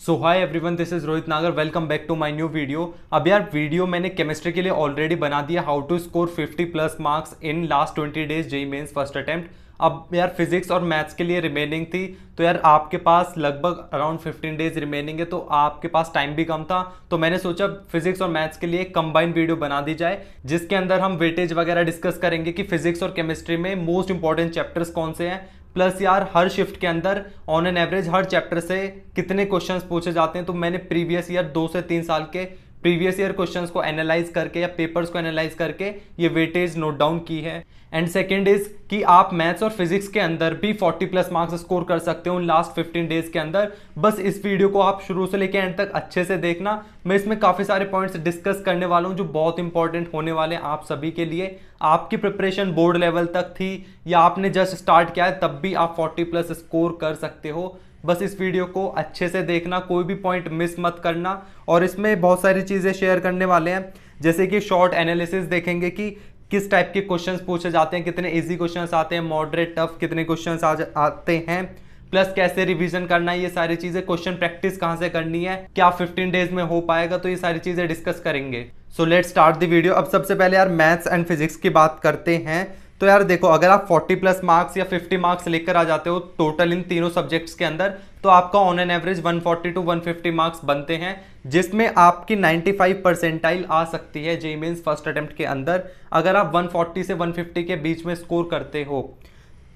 so hi everyone this is Rohit Nagar welcome back to my new video अब यार video मैंने chemistry के लिए ऑलरेडी बना दिया how to score 50 plus marks in last 20 days J Mains first attempt अब यार फिजिक्स और मैथ्स के लिए रिमेनिंग थी तो यार आपके पास लगभग अराउंड 15 डेज रिमेनिंग है तो आपके पास टाइम भी कम था तो मैंने सोचा फिजिक्स और मैथ्स के लिए कंबाइन वीडियो बना दी जाए जिसके अंदर हम वेटेज वगैरह डिस्कस करेंगे कि फिजिक्स और केमिस्ट्री में मोस्ट इंपॉर्टेंट चैप्टर्स कौन से हैं प्लस यार हर शिफ्ट के अंदर ऑन एन एवरेज हर चैप्टर से कितने क्वेश्चंस पूछे जाते हैं तो मैंने प्रीवियस ईयर दो से तीन साल के प्रीवियस ईयर क्वेश्चंस को एनालाइज करके या पेपर्स को एनालाइज करके ये वेटेज नोट डाउन की है एंड सेकेंड इज कि आप मैथ्स और फिजिक्स के अंदर भी 40 प्लस मार्क्स स्कोर कर सकते हो उन लास्ट 15 डेज के अंदर बस इस वीडियो को आप शुरू से लेकर एंड तक अच्छे से देखना मैं इसमें काफ़ी सारे पॉइंट्स डिस्कस करने वाला हूँ जो बहुत इंपॉर्टेंट होने वाले हैं आप सभी के लिए आपकी प्रिपरेशन बोर्ड लेवल तक थी या आपने जस्ट स्टार्ट किया है तब भी आप फोर्टी प्लस स्कोर कर सकते हो बस इस वीडियो को अच्छे से देखना कोई भी पॉइंट मिस मत करना और इसमें बहुत सारी चीज़ें शेयर करने वाले हैं जैसे कि शॉर्ट एनालिसिस देखेंगे कि किस टाइप के क्वेश्चंस पूछे जाते हैं कितने इजी क्वेश्चंस आते हैं मॉडरेट टफ कितने क्वेश्चंस आते हैं प्लस कैसे रिवीजन करना है ये सारी चीज़ें क्वेश्चन प्रैक्टिस कहाँ से करनी है क्या 15 डेज में हो पाएगा तो ये सारी चीज़ें डिस्कस करेंगे so let start the video अब सबसे पहले यार मैथ्स एंड फिजिक्स की बात करते हैं तो यार देखो अगर आप 40 प्लस मार्क्स या 50 मार्क्स लेकर आ जाते हो टोटल इन तीनों सब्जेक्ट्स के अंदर तो आपका on an average 140 to 150 marks बनते हैं जिसमें आपकी 95 परसेंटाइल आ सकती है जे मीन्स फर्स्ट अटेम्प्ट के अंदर अगर आप 140 से 150 के बीच में स्कोर करते हो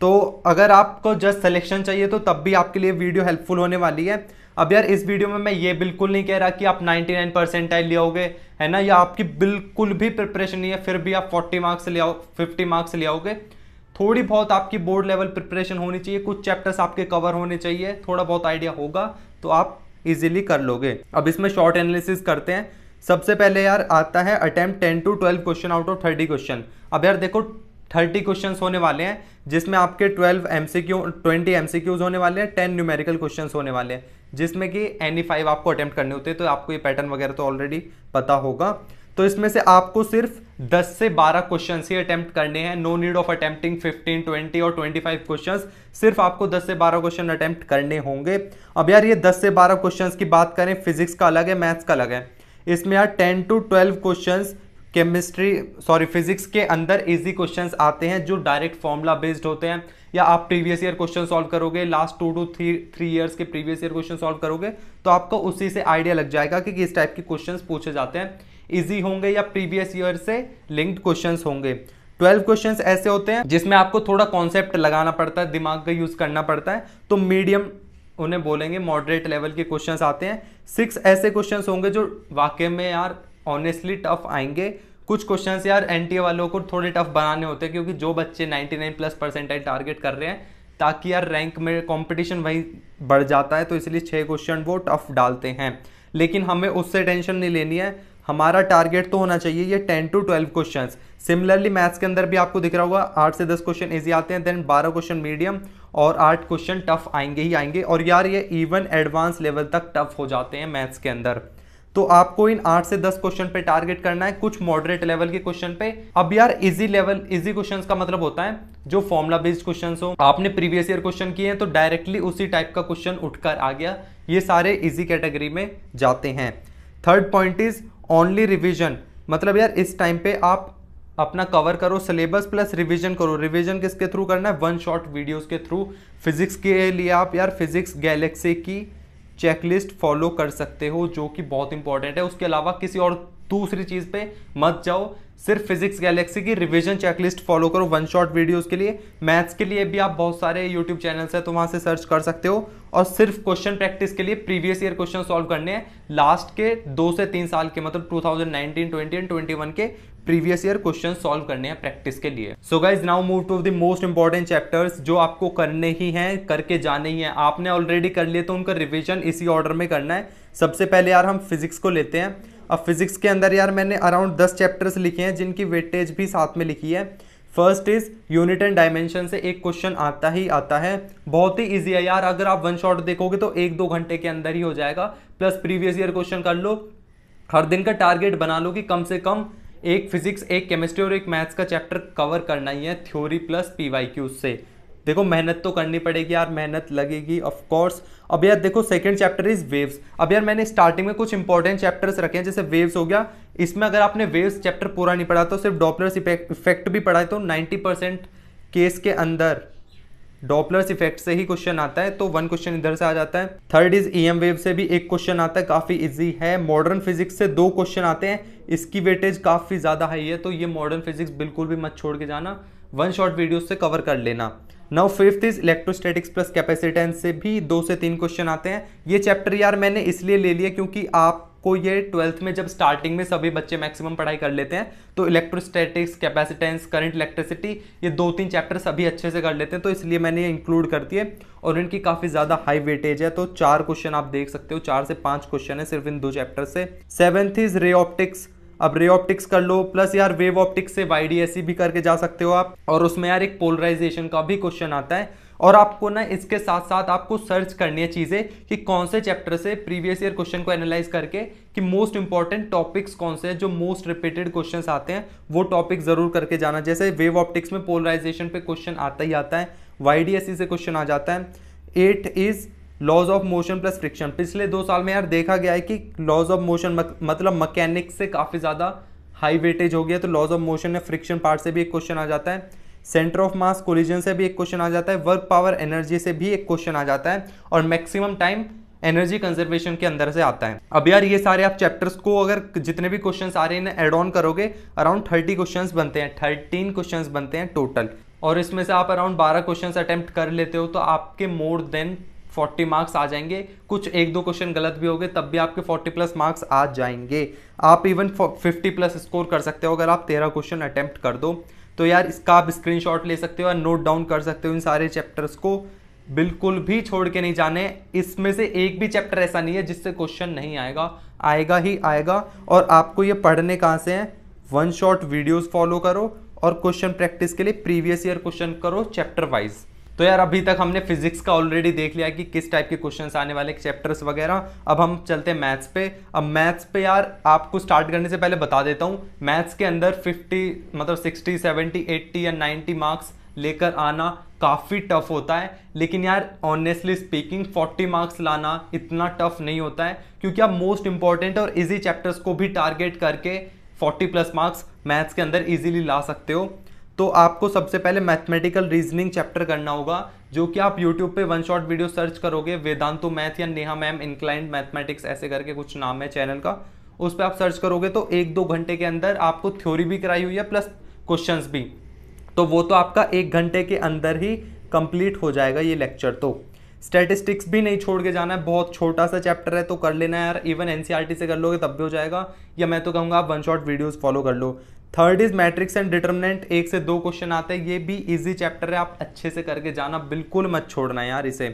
तो अगर आपको जस्ट सेलेक्शन चाहिए तो तब भी आपके लिए वीडियो हेल्पफुल होने वाली है अब यार इस वीडियो में मैं ये बिल्कुल नहीं कह रहा कि आप 99 नाइन परसेंटाइल ले लियाओगे है ना या आपकी बिल्कुल भी प्रिपरेशन नहीं है फिर भी आप 40 मार्क्स ले आओ फिफ्टी मार्क्स ले आओगे थोड़ी बहुत आपकी बोर्ड लेवल प्रिपरेशन होनी चाहिए कुछ चैप्टर्स आपके कवर होने चाहिए थोड़ा बहुत आइडिया होगा तो आप इजिली कर लोगे अब इसमें शॉर्ट एनालिसिस करते हैं सबसे पहले यार आता है attempt ten to twelve question out of thirty question अब यार देखो थर्टी क्वेश्चन होने वाले हैं जिसमें आपके twelve M C Q twenty M C Qs होने वाले हैं टेन न्यूमेरिकल क्वेश्चन होने वाले हैं जिसमें कि एनी फाइव e आपको अटैम्प्ट करने होते हैं तो आपको ये पैटर्न वगैरह तो ऑलरेडी पता होगा तो इसमें से आपको सिर्फ 10 से 12 क्वेश्चन ही अटैम्प्ट करने हैं नो नीड ऑफ अटैम्प्टिंग 15, 20 और 25 क्वेश्चंस सिर्फ आपको 10 से 12 क्वेश्चन अटैम्प्ट करने होंगे अब यार ये 10 से 12 क्वेश्चंस की बात करें फिजिक्स का अलग है मैथ्स का अलग है इसमें यार 10 to 12 questions chemistry sorry physics के अंदर इजी क्वेश्चंस आते हैं जो डायरेक्ट फॉर्मूला बेस्ड होते हैं या आप प्रीवियस ईयर क्वेश्चन सॉल्व करोगे last two two three three years के प्रीवियस ईयर क्वेश्चन सॉल्व करोगे तो आपको उसी से आइडिया लग जाएगा कि किस टाइप के क्वेश्चन पूछे जाते हैं ईजी होंगे या प्रीवियस ईयर से लिंक्ड क्वेश्चन होंगे ट्वेल्व क्वेश्चन ऐसे होते हैं जिसमें आपको थोड़ा कॉन्सेप्ट लगाना पड़ता है दिमाग का यूज़ करना पड़ता है तो मीडियम उन्हें बोलेंगे मॉडरेट लेवल के क्वेश्चंस आते हैं सिक्स ऐसे क्वेश्चंस होंगे जो वाकई में यार ऑनेस्टली टफ आएंगे कुछ क्वेश्चंस यार एनटीए वालों को थोड़े टफ बनाने होते हैं क्योंकि जो बच्चे 99 प्लस परसेंटाइल टारगेट कर रहे हैं ताकि यार रैंक में कंपटीशन वहीं बढ़ जाता है तो इसलिए छः क्वेश्चन वो टफ डालते हैं लेकिन हमें उससे टेंशन नहीं लेनी है हमारा टारगेट तो होना चाहिए ये ten to twelve question similarly maths के अंदर भी आपको दिख रहा होगा आठ से दस क्वेश्चन ईजी आते हैं देन बारह क्वेश्चन मीडियम और आठ क्वेश्चन टफ आएंगे ही आएंगे और यार ये इवन एडवांस लेवल तक टफ हो जाते हैं मैथ्स के अंदर तो आपको इन आठ से दस क्वेश्चन पे टारगेट करना है कुछ मॉडरेट लेवल के क्वेश्चन पे अब यार इजी लेवल इजी क्वेश्चंस का मतलब होता है जो फॉर्मुला बेस्ड क्वेश्चन हो आपने प्रीवियस ईयर क्वेश्चन किए हैं तो डायरेक्टली उसी टाइप का क्वेश्चन उठकर आ गया ये सारे इजी कैटेगरी में जाते हैं third point is only revision मतलब यार इस टाइम पे आप अपना कवर करो सिलेबस प्लस रिविजन करो रिविजन किसके थ्रू करना है वन शॉर्ट वीडियोज के थ्रू फिजिक्स के लिए आप यार फिजिक्स गैलेक्सी की चेकलिस्ट फॉलो कर सकते हो जो कि बहुत इंपॉर्टेंट है उसके अलावा किसी और दूसरी चीज़ पे मत जाओ सिर्फ फिजिक्स गैलेक्सी की रिवीजन चेकलिस्ट फॉलो करो वन शॉट वीडियोस के लिए मैथ्स के लिए भी आप बहुत सारे यूट्यूब चैनल्स हैं तो वहां से सर्च कर सकते हो और सिर्फ क्वेश्चन प्रैक्टिस के लिए प्रीवियस ईयर क्वेश्चन सॉल्व करने हैं लास्ट के दो से तीन साल के मतलब 2019, 20 एंड 21 के प्रीवियस ईयर क्वेश्चन सॉल्व करने हैं प्रैक्टिस के लिए so guys now move to the most important chapters जो आपको करने ही हैं करके जाने ही हैं आपने ऑलरेडी कर लिए तो उनका रिविजन इसी ऑर्डर में करना है सबसे पहले यार हम फिजिक्स को लेते हैं अब फिजिक्स के अंदर यार मैंने अराउंड दस चैप्टर्स लिखे हैं जिनकी वेटेज भी साथ में लिखी है first is unit and dimension से एक क्वेश्चन आता ही आता है बहुत ही इजी है यार अगर आप वन शॉट देखोगे तो एक दो घंटे के अंदर ही हो जाएगा प्लस प्रीवियस ईयर क्वेश्चन कर लो हर दिन का टारगेट बना लो कि कम से कम एक फिजिक्स एक केमिस्ट्री और एक मैथ्स का चैप्टर कवर करना ही है theory plus P Y Q से देखो मेहनत तो करनी पड़ेगी यार मेहनत लगेगी ऑफ कोर्स अब यार देखो सेकंड चैप्टर इज वेव्स अब यार मैंने स्टार्टिंग में कुछ इंपॉर्टेंट चैप्टर्स रखे हैं जैसे वेव्स हो गया इसमें अगर आपने वेव्स चैप्टर पूरा नहीं पढ़ा तो सिर्फ डॉपलर्स इफेक्ट भी पढ़ाए तो नाइन्टी परसेंट केस के अंदर डॉपलर्स इफेक्ट से ही क्वेश्चन आता है तो वन क्वेश्चन इधर से आ जाता है थर्ड इज ई वेव से भी एक क्वेश्चन आता है काफ़ी ईजी है मॉडर्न फिजिक्स से दो क्वेश्चन आते हैं इसकी वेटेज काफ़ी ज़्यादा हाई है तो ये मॉडर्न फिजिक्स बिल्कुल भी मत छोड़ के जाना वन शॉर्ट वीडियो से कवर कर लेना now fifth is electrostatics plus capacitance से भी दो से तीन क्वेश्चन आते हैं ये चैप्टर यार मैंने इसलिए ले लिया क्योंकि आपको ये ट्वेल्थ में जब स्टार्टिंग में सभी बच्चे मैक्सिमम पढ़ाई कर लेते हैं तो इलेक्ट्रोस्टैटिक्स कैपेसिटेंस करंट इलेक्ट्रिसिटी ये दो तीन चैप्टर सभी अच्छे से कर लेते हैं तो इसलिए मैंने ये इंक्लूड कर दिए और इनकी काफ़ी ज़्यादा हाई वेटेज है तो चार क्वेश्चन आप देख सकते हो चार से पाँच क्वेश्चन है सिर्फ इन दो चैप्टर से सेवेंथ इज रे ऑप्टिक्स अब रे ऑप्टिक्स कर लो प्लस यार वेव ऑप्टिक्स से वाई डी भी करके जा सकते हो आप और उसमें यार एक पोलराइजेशन का भी क्वेश्चन आता है और आपको ना इसके साथ साथ आपको सर्च करनी है चीज़ें कि कौन से चैप्टर से प्रीवियस ईयर क्वेश्चन को एनालाइज करके कि मोस्ट इंपॉर्टेंट टॉपिक्स कौन से हैं जो मोस्ट रिपीटेड क्वेश्चन आते हैं वो टॉपिक ज़रूर करके जाना जैसे वेव ऑप्टिक्स में पोलराइजेशन पे क्वेश्चन आता ही आता है वाई से क्वेश्चन आ जाता है eight is laws of motion plus friction पिछले दो साल में यार देखा गया है कि लॉज ऑफ मोशन मतलब मकैनिक्स से काफ़ी ज़्यादा हाई वेटेज हो गया तो लॉज ऑफ मोशन में फ्रिक्शन पार्ट से भी एक क्वेश्चन आ जाता है सेंटर ऑफ मास कोलिजन से भी एक क्वेश्चन आ जाता है वर्क पावर एनर्जी से भी एक क्वेश्चन आ जाता है और मैक्सिमम टाइम एनर्जी कंजर्वेशन के अंदर से आता है अब यार ये सारे आप चैप्टर्स को अगर जितने भी क्वेश्चंस आ रहे हैं एड ऑन करोगे अराउंड थर्टी क्वेश्चंस बनते हैं थर्टीन क्वेश्चंस बनते हैं टोटल और इसमें से आप अराउंड बारह क्वेश्चन अटेम्प्ट कर लेते हो तो आपके मोर देन फोर्टी मार्क्स आ जाएंगे कुछ एक दो क्वेश्चन गलत भी हो गए तब भी आपके फोर्टी प्लस मार्क्स आ जाएंगे आप इवन फिफ्टी प्लस स्कोर कर सकते हो अगर आप तेरह क्वेश्चन अटैम्प्ट कर दो तो यार इसका आप स्क्रीनशॉट ले सकते हो या नोट डाउन कर सकते हो इन सारे चैप्टर्स को बिल्कुल भी छोड़ के नहीं जाने इसमें से एक भी चैप्टर ऐसा नहीं है जिससे क्वेश्चन नहीं आएगा आएगा ही आएगा और आपको ये पढ़ने कहाँ से हैं वन शॉट वीडियोज फॉलो करो और क्वेश्चन प्रैक्टिस के लिए प्रीवियस ईयर क्वेश्चन करो चैप्टर वाइज तो यार अभी तक हमने फिजिक्स का ऑलरेडी देख लिया कि किस टाइप के क्वेश्चंस आने वाले चैप्टर्स वगैरह अब हम चलते हैं मैथ्स पे अब मैथ्स पे यार आपको स्टार्ट करने से पहले बता देता हूँ मैथ्स के अंदर 50 मतलब 60 70 80 या 90 मार्क्स लेकर आना काफ़ी टफ होता है लेकिन यार ऑनेस्टली स्पीकिंग 40 मार्क्स लाना इतना टफ नहीं होता है क्योंकि आप मोस्ट इंपॉर्टेंट और इजी चैप्टर्स को भी टारगेट करके 40 प्लस मार्क्स मैथ्स के अंदर इजीली ला सकते हो तो आपको सबसे पहले मैथमेटिकल रीजनिंग चैप्टर करना होगा जो कि आप यूट्यूब पे वन शॉट वीडियो सर्च करोगे वेदांतो मैथ या नेहा मैम इंक्लाइंड मैथमेटिक्स ऐसे करके कुछ नाम है चैनल का उस पर आप सर्च करोगे तो एक दो घंटे के अंदर आपको थ्योरी भी कराई हुई है प्लस क्वेश्चंस भी तो वो तो आपका एक घंटे के अंदर ही कंप्लीट हो जाएगा ये लेक्चर तो स्टेटिस्टिक्स भी नहीं छोड़ के जाना है बहुत छोटा सा चैप्टर है तो कर लेना है यार इवन एन e से कर लोगे तब भी हो जाएगा या मैं तो कहूँगा आप वन शॉट वीडियोज़ फॉलो कर लो third is matrix and determinant एक से दो क्वेश्चन आते हैं ये भी इजी चैप्टर है आप अच्छे से करके जाना बिल्कुल मत छोड़ना यार इसे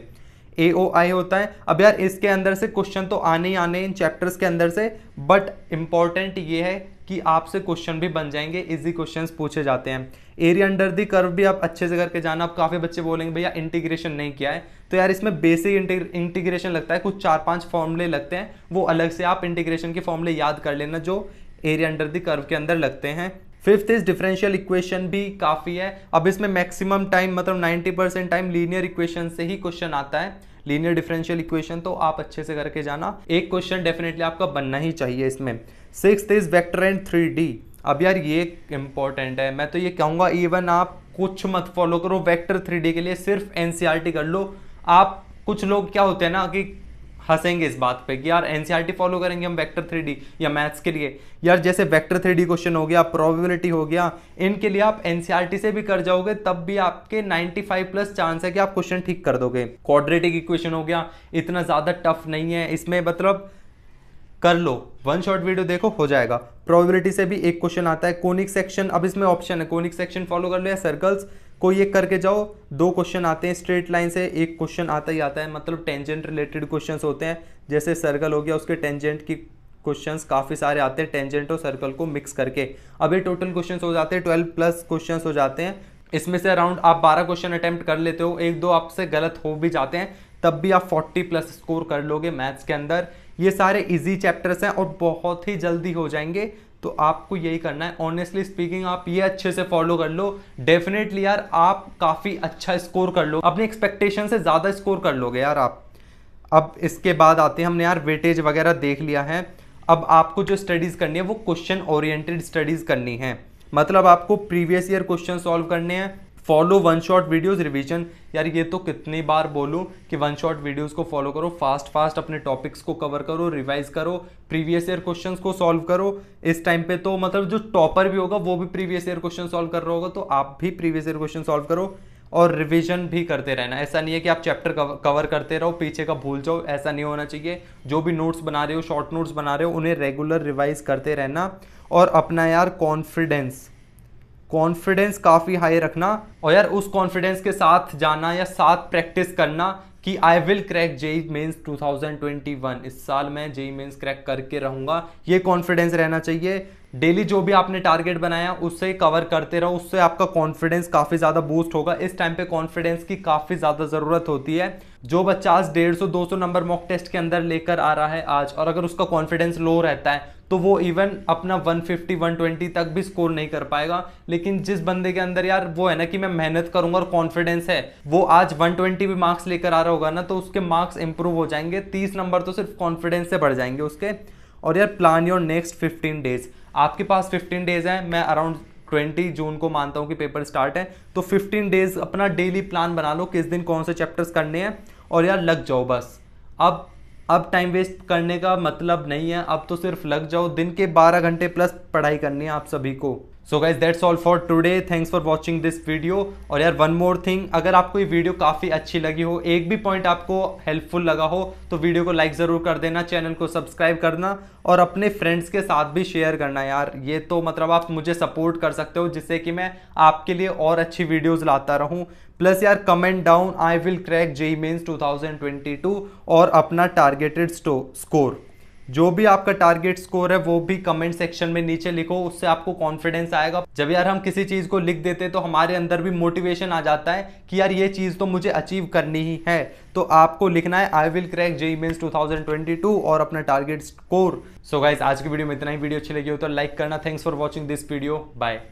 ए ओ आई होता है अब यार इसके अंदर से क्वेश्चन तो आने ही आने इन चैप्टर्स के अंदर से बट इम्पॉर्टेंट ये है कि आपसे क्वेश्चन भी बन जाएंगे इजी क्वेश्चंस पूछे जाते हैं एरिया अंडर दी कर्व भी आप अच्छे से करके जाना आप काफ़ी बच्चे बोलेंगे भैया इंटीग्रेशन नहीं किया है तो यार इसमें बेसिक इंटीग्रेशन लगता है कुछ चार पांच फॉर्मूले लगते हैं वो अलग से आप इंटीग्रेशन के फॉर्मूले याद कर लेना जो एरिया अंडर द कर्व के अंदर लगते हैं फिफ्थ इज डिफरेंशियल इक्वेशन भी काफ़ी है अब इसमें मैक्सिमम टाइम मतलब 90 परसेंट टाइम लीनियर इक्वेशन से ही क्वेश्चन आता है लीनियर डिफरेंशियल इक्वेशन तो आप अच्छे से करके जाना एक क्वेश्चन डेफिनेटली आपका बनना ही चाहिए इसमें six is vector and three अब यार ये इंपॉर्टेंट है मैं तो ये कहूँगा इवन आप कुछ मत फॉलो करो वैक्टर थ्री के लिए सिर्फ एन e कर लो आप कुछ लोग क्या होते हैं ना कि हंसेंगे इस बात पे कि यार एनसीईआरटी फॉलो e करेंगे हम वेक्टर थ्री या मैथ्स के लिए यार जैसे वेक्टर थ्री क्वेश्चन हो गया प्रोबेबिलिटी हो गया इनके लिए आप एनसीईआरटी e से भी कर जाओगे तब भी आपके 95 प्लस चांस है कि आप क्वेश्चन ठीक कर दोगे क्वाड्रेटिक इक्वेशन हो गया इतना ज़्यादा टफ नहीं है इसमें मतलब कर लो वन शॉर्ट वीडियो देखो हो जाएगा प्रोबेबिलिटी से भी एक क्वेश्चन आता है कोनिक सेक्शन अब इसमें ऑप्शन है कोनिक सेक्शन फॉलो कर लो या सर्कल्स कोई एक करके जाओ दो क्वेश्चन आते हैं स्ट्रेट लाइन से एक क्वेश्चन आता ही आता है मतलब टेंजेंट रिलेटेड क्वेश्चन होते हैं जैसे सर्कल हो गया उसके टेंजेंट की क्वेश्चन काफ़ी सारे आते हैं टेंजेंट और सर्कल को मिक्स करके अभी टोटल क्वेश्चन हो जाते हैं ट्वेल्व प्लस क्वेश्चन हो जाते हैं इसमें से अराउंड आप बारह क्वेश्चन अटैम्प्ट कर लेते हो एक दो आपसे गलत हो भी जाते हैं तब भी आप फोर्टी प्लस स्कोर कर लोगे मैथ्स के अंदर ये सारे इजी चैप्टर्स हैं और बहुत ही जल्दी हो जाएंगे तो आपको यही करना है ऑनेस्टली स्पीकिंग आप ये अच्छे से फॉलो कर लो डेफिनेटली यार आप काफ़ी अच्छा स्कोर कर लो अपने एक्सपेक्टेशन से ज़्यादा स्कोर कर लोगे यार आप अब इसके बाद आते हैं हमने यार वेटेज वगैरह देख लिया है अब आपको जो स्टडीज़ करनी है वो क्वेश्चन ओरिएंटेड स्टडीज़ करनी है मतलब आपको प्रीवियस ईयर क्वेश्चन सॉल्व करने हैं follow one shot videos revision यार ये तो कितनी बार बोलूँ कि वन शॉट वीडियोस को फॉलो करो फास्ट फास्ट अपने टॉपिक्स को कवर करो रिवाइज करो प्रीवियस ईयर क्वेश्चंस को सॉल्व करो इस टाइम पे तो मतलब जो टॉपर भी होगा वो भी प्रीवियस ईयर क्वेश्चन सॉल्व कर रहा होगा तो आप भी प्रीवियस ईयर क्वेश्चन सॉल्व करो और रिवीजन भी करते रहना ऐसा नहीं है कि आप चैप्टर कवर करते रहो पीछे का भूल जाओ ऐसा नहीं होना चाहिए जो भी नोट्स बना रहे हो शॉर्ट नोट्स बना रहे हो उन्हें रेगुलर रिवाइज करते रहना और अपना यार कॉन्फिडेंस कॉन्फिडेंस काफ़ी हाई रखना और यार उस कॉन्फिडेंस के साथ जाना या साथ प्रैक्टिस करना कि I will crack JEE Mains 2021 इस साल मैं जेई मेंस क्रैक करके रहूँगा ये कॉन्फिडेंस रहना चाहिए डेली जो भी आपने टारगेट बनाया उससे कवर करते रहो उससे आपका कॉन्फिडेंस काफ़ी ज़्यादा बूस्ट होगा इस टाइम पे कॉन्फिडेंस की काफ़ी ज़्यादा ज़रूरत होती है जो बच्चा आज डेढ़ सौ दो सौ नंबर मॉक टेस्ट के अंदर लेकर आ रहा है आज और अगर उसका कॉन्फिडेंस लो रहता है तो वो इवन अपना 150 120 तक भी स्कोर नहीं कर पाएगा लेकिन जिस बंदे के अंदर यार वो है ना कि मैं मेहनत करूंगा और कॉन्फिडेंस है वो आज 120 भी मार्क्स लेकर आ रहा होगा ना तो उसके मार्क्स इंप्रूव हो जाएंगे तीस नंबर तो सिर्फ कॉन्फिडेंस से बढ़ जाएंगे उसके और यार plan your next fifteen days आपके पास फिफ्टीन डेज है मैं अराउंड ट्वेंटी जून को मानता हूँ कि पेपर स्टार्ट है तो फिफ्टीन डेज अपना डेली प्लान बना लो किस दिन कौन से चैप्टर्स करने हैं और यार लग जाओ बस अब अब टाइम वेस्ट करने का मतलब नहीं है अब तो सिर्फ लग जाओ दिन के बारह घंटे प्लस पढ़ाई करनी है आप सभी को so guys that's all for today thanks for watching this video और यार वन मोर थिंग अगर आपको ये वीडियो काफ़ी अच्छी लगी हो एक भी पॉइंट आपको हेल्पफुल लगा हो तो वीडियो को लाइक ज़रूर कर देना चैनल को सब्सक्राइब करना और अपने फ्रेंड्स के साथ भी शेयर करना यार ये तो मतलब आप मुझे सपोर्ट कर सकते हो जिससे कि मैं आपके लिए और अच्छी वीडियोज़ लाता रहूँ प्लस यार comment down I will crack JEE Mains two और अपना टारगेटेड स्कोर जो भी आपका टारगेट स्कोर है वो भी कमेंट सेक्शन में नीचे लिखो उससे आपको कॉन्फिडेंस आएगा जब यार हम किसी चीज़ को लिख देते तो हमारे अंदर भी मोटिवेशन आ जाता है कि यार ये चीज़ तो मुझे अचीव करनी ही है तो आपको लिखना है I will crack JEE Mains two और अपना टारगेट स्कोर सो गाइज आज की वीडियो में इतना ही वीडियो अच्छी लगी हो तो लाइक करना thanks for watching this video bye